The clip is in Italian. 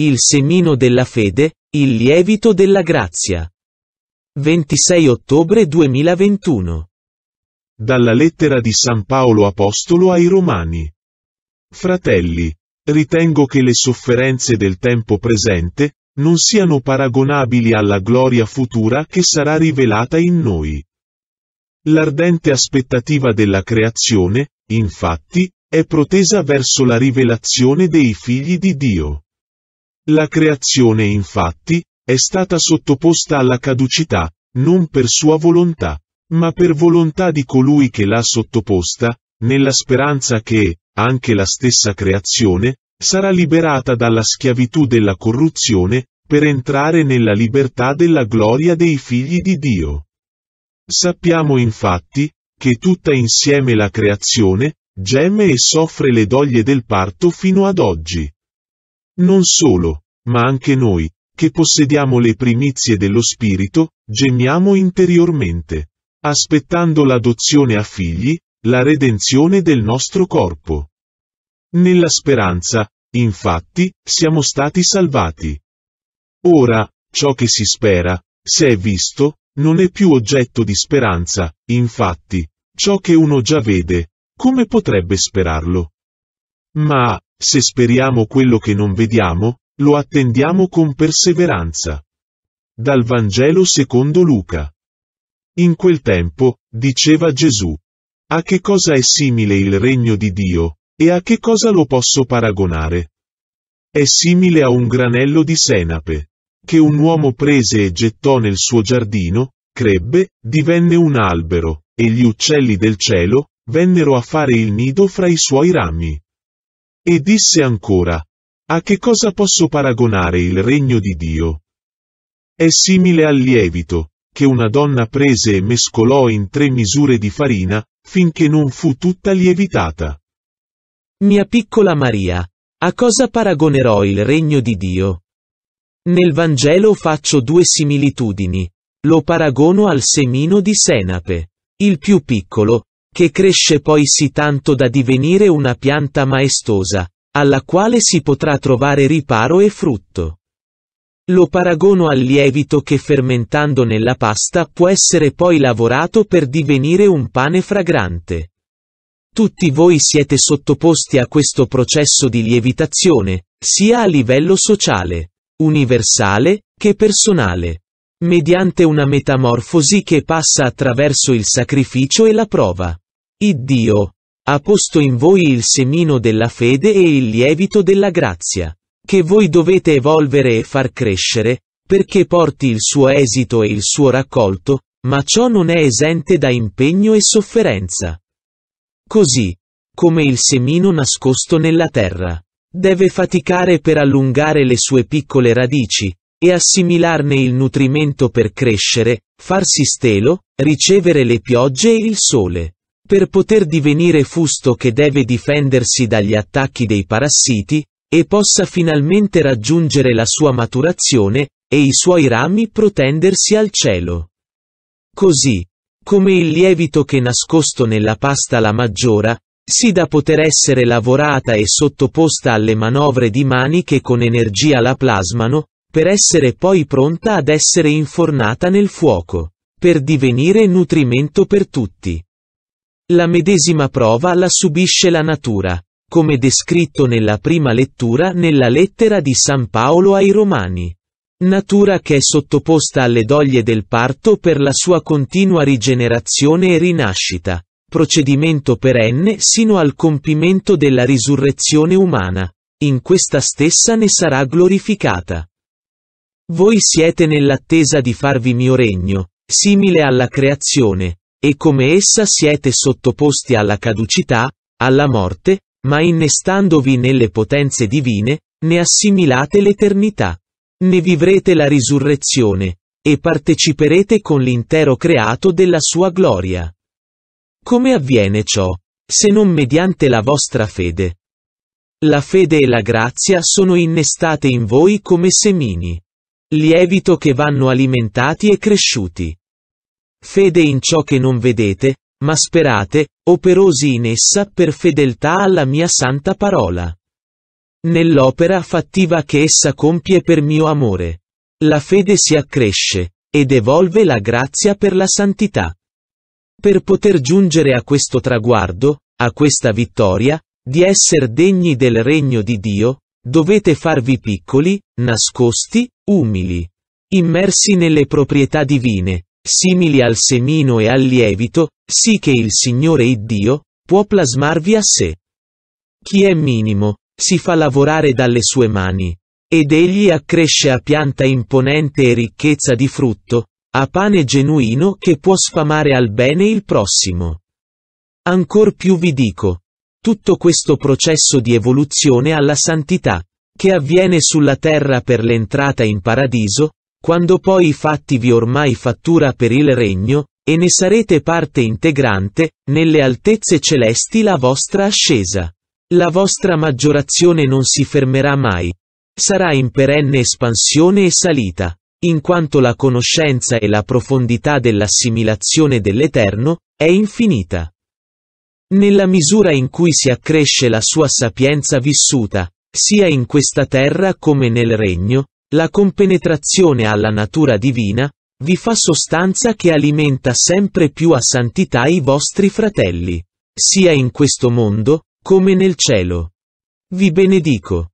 il semino della fede, il lievito della grazia. 26 ottobre 2021. Dalla lettera di San Paolo Apostolo ai Romani. Fratelli, ritengo che le sofferenze del tempo presente non siano paragonabili alla gloria futura che sarà rivelata in noi. L'ardente aspettativa della creazione, infatti, è protesa verso la rivelazione dei figli di Dio. La creazione infatti, è stata sottoposta alla caducità, non per sua volontà, ma per volontà di colui che l'ha sottoposta, nella speranza che, anche la stessa creazione, sarà liberata dalla schiavitù della corruzione, per entrare nella libertà della gloria dei figli di Dio. Sappiamo infatti, che tutta insieme la creazione, geme e soffre le doglie del parto fino ad oggi. Non solo, ma anche noi, che possediamo le primizie dello Spirito, gemiamo interiormente, aspettando l'adozione a figli, la redenzione del nostro corpo. Nella speranza, infatti, siamo stati salvati. Ora, ciò che si spera, se è visto, non è più oggetto di speranza, infatti, ciò che uno già vede, come potrebbe sperarlo? Ma, se speriamo quello che non vediamo, lo attendiamo con perseveranza. Dal Vangelo secondo Luca. In quel tempo, diceva Gesù, a che cosa è simile il regno di Dio, e a che cosa lo posso paragonare? È simile a un granello di senape, che un uomo prese e gettò nel suo giardino, crebbe, divenne un albero, e gli uccelli del cielo, vennero a fare il nido fra i suoi rami. E disse ancora, a che cosa posso paragonare il regno di Dio? È simile al lievito, che una donna prese e mescolò in tre misure di farina, finché non fu tutta lievitata. Mia piccola Maria, a cosa paragonerò il regno di Dio? Nel Vangelo faccio due similitudini. Lo paragono al semino di senape. Il più piccolo, che cresce poi sì tanto da divenire una pianta maestosa, alla quale si potrà trovare riparo e frutto. Lo paragono al lievito che fermentando nella pasta può essere poi lavorato per divenire un pane fragrante. Tutti voi siete sottoposti a questo processo di lievitazione, sia a livello sociale, universale, che personale, mediante una metamorfosi che passa attraverso il sacrificio e la prova. Iddio ha posto in voi il semino della fede e il lievito della grazia, che voi dovete evolvere e far crescere, perché porti il suo esito e il suo raccolto, ma ciò non è esente da impegno e sofferenza. Così, come il semino nascosto nella terra, deve faticare per allungare le sue piccole radici, e assimilarne il nutrimento per crescere, farsi stelo, ricevere le piogge e il sole. Per poter divenire fusto che deve difendersi dagli attacchi dei parassiti, e possa finalmente raggiungere la sua maturazione, e i suoi rami protendersi al cielo. Così, come il lievito che nascosto nella pasta la maggiora, sì da poter essere lavorata e sottoposta alle manovre di mani che con energia la plasmano, per essere poi pronta ad essere infornata nel fuoco, per divenire nutrimento per tutti. La medesima prova la subisce la natura, come descritto nella prima lettura nella lettera di San Paolo ai Romani. Natura che è sottoposta alle doglie del parto per la sua continua rigenerazione e rinascita, procedimento perenne sino al compimento della risurrezione umana. In questa stessa ne sarà glorificata. Voi siete nell'attesa di farvi mio regno, simile alla creazione, e come essa siete sottoposti alla caducità, alla morte, ma innestandovi nelle potenze divine, ne assimilate l'eternità. Ne vivrete la risurrezione, e parteciperete con l'intero creato della sua gloria. Come avviene ciò, se non mediante la vostra fede? La fede e la grazia sono innestate in voi come semini. Lievito che vanno alimentati e cresciuti fede in ciò che non vedete, ma sperate, operosi in essa per fedeltà alla mia santa parola. Nell'opera fattiva che essa compie per mio amore. La fede si accresce, ed evolve la grazia per la santità. Per poter giungere a questo traguardo, a questa vittoria, di essere degni del regno di Dio, dovete farvi piccoli, nascosti, umili, immersi nelle proprietà divine, simili al semino e al lievito, sì che il Signore Iddio, può plasmarvi a sé. Chi è minimo, si fa lavorare dalle sue mani. Ed egli accresce a pianta imponente e ricchezza di frutto, a pane genuino che può sfamare al bene il prossimo. Ancor più vi dico, tutto questo processo di evoluzione alla santità, che avviene sulla terra per l'entrata in paradiso, quando poi i fatti vi ormai fattura per il regno, e ne sarete parte integrante, nelle altezze celesti la vostra ascesa. La vostra maggiorazione non si fermerà mai. Sarà in perenne espansione e salita, in quanto la conoscenza e la profondità dell'assimilazione dell'Eterno è infinita. Nella misura in cui si accresce la sua sapienza vissuta, sia in questa terra come nel regno, la compenetrazione alla natura divina vi fa sostanza che alimenta sempre più a santità i vostri fratelli, sia in questo mondo, come nel cielo. Vi benedico.